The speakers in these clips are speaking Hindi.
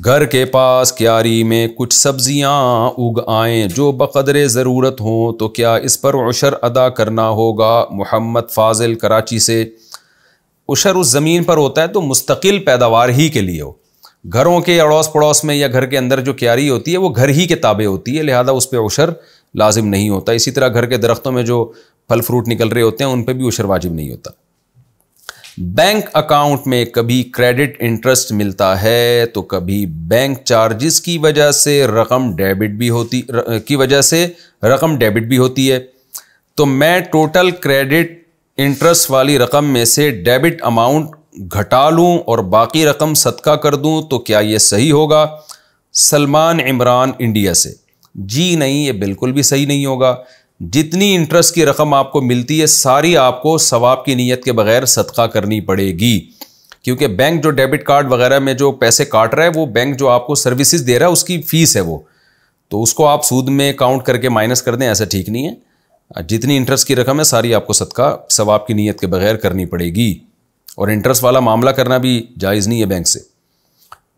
घर के पास क्यारी में कुछ सब्जियां उग आए जो बकदरे ज़रूरत हों तो क्या इस पर उशर अदा करना होगा मोहम्मद फाजिल कराची से उशर उस ज़मीन पर होता है तो मुस्तकिल पैदावार ही के लिए हो घरों के अड़ोस पड़ोस में या घर के अंदर जो क्यारी होती है वो घर ही के ताबे होती है लिहाजा उस पर उशर लाजिम नहीं होता इसी तरह घर के दरख्तों में जो फल फ्रूट निकल रहे होते हैं उन पर भी उशर वाजिब नहीं होता बैंक अकाउंट में कभी क्रेडिट इंटरेस्ट मिलता है तो कभी बैंक चार्जेस की वजह से रकम डेबिट भी होती र, की वजह से रकम डेबिट भी होती है तो मैं टोटल क्रेडिट इंटरेस्ट वाली रकम में से डेबिट अमाउंट घटा लूं और बाकी रकम सदका कर दूं तो क्या ये सही होगा सलमान इमरान इंडिया से जी नहीं ये बिल्कुल भी सही नहीं होगा जितनी इंटरेस्ट की रकम आपको मिलती है सारी आपको सवाब की नीयत के बगैर सदका करनी पड़ेगी क्योंकि बैंक जो डेबिट कार्ड वगैरह में जो पैसे काट रहा है वो बैंक जो आपको सर्विसेज दे रहा है उसकी फ़ीस है वो तो उसको आप सूद में काउंट करके माइनस कर दें ऐसा ठीक नहीं है जितनी इंटरेस्ट की रकम है सारी आपको सदका सवाब की नीयत के बगैर करनी पड़ेगी और इंटरेस्ट वाला मामला करना भी जायज़ नहीं है बैंक से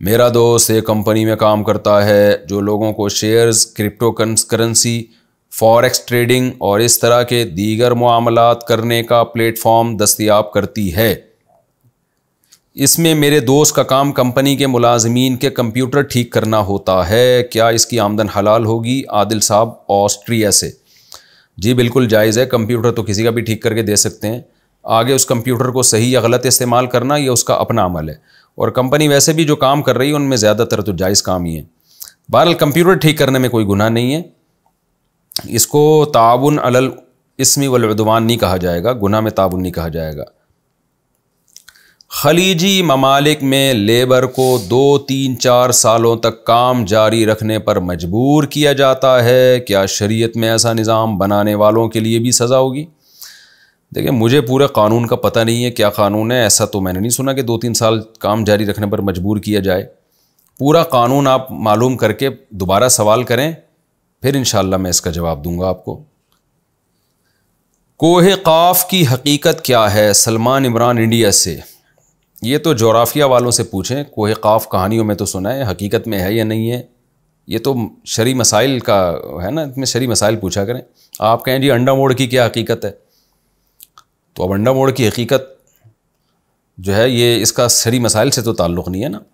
मेरा दोस्त एक कंपनी में काम करता है जो लोगों को shares crypto currency forex trading और इस तरह के दीगर मामलात करने का प्लेटफॉर्म दस्तियाब करती है इसमें मेरे दोस्त का काम कंपनी के मुलाजमीन के कंप्यूटर ठीक करना होता है क्या इसकी आमदन हलाल होगी आदिल साहब ऑस्ट्रिया से जी बिल्कुल जायज़ है कंप्यूटर तो किसी का भी ठीक करके दे सकते हैं आगे उस कंप्यूटर को सही या गलत इस्तेमाल करना यह उसका अपना अमल है और कंपनी वैसे भी जो काम कर रही है उनमें ज़्यादातर तो जायज़ काम ही है बहरहाल कंप्यूटर ठीक करने में कोई गुनाह नहीं है इसको ताउन अलल इसमी वलवान नहीं कहा जाएगा गुना में ताउन नहीं कहा जाएगा खलीजी ममालिक में लेबर को दो तीन चार सालों तक काम जारी रखने पर मजबूर किया जाता है क्या शरीयत में ऐसा निज़ाम बनाने वालों के लिए भी सज़ा होगी देखिए मुझे पूरे कानून का पता नहीं है क्या कानून है ऐसा तो मैंने नहीं सुना कि दो तीन साल काम जारी रखने पर मजबूर किया जाए पूरा कानून आप मालूम करके दोबारा सवाल करें फिर इन मैं इसका जवाब दूंगा आपको कोह काफ की हकीकत क्या है सलमान इमरान इंडिया से ये तो जोराफिया वालों से पूछें कोह काफ कहानियों में तो सुना है हकीकत में है या नहीं है ये तो शरी मसाइल का है ना इसमें शरी मसाइल पूछा करें आप कहें जी अंडा मोड़ की क्या हकीकत है तो अब अंडा मोड़ की हकीकत जो है ये इसका शरी मसाइल से तो ताल्लुक़ नहीं है ना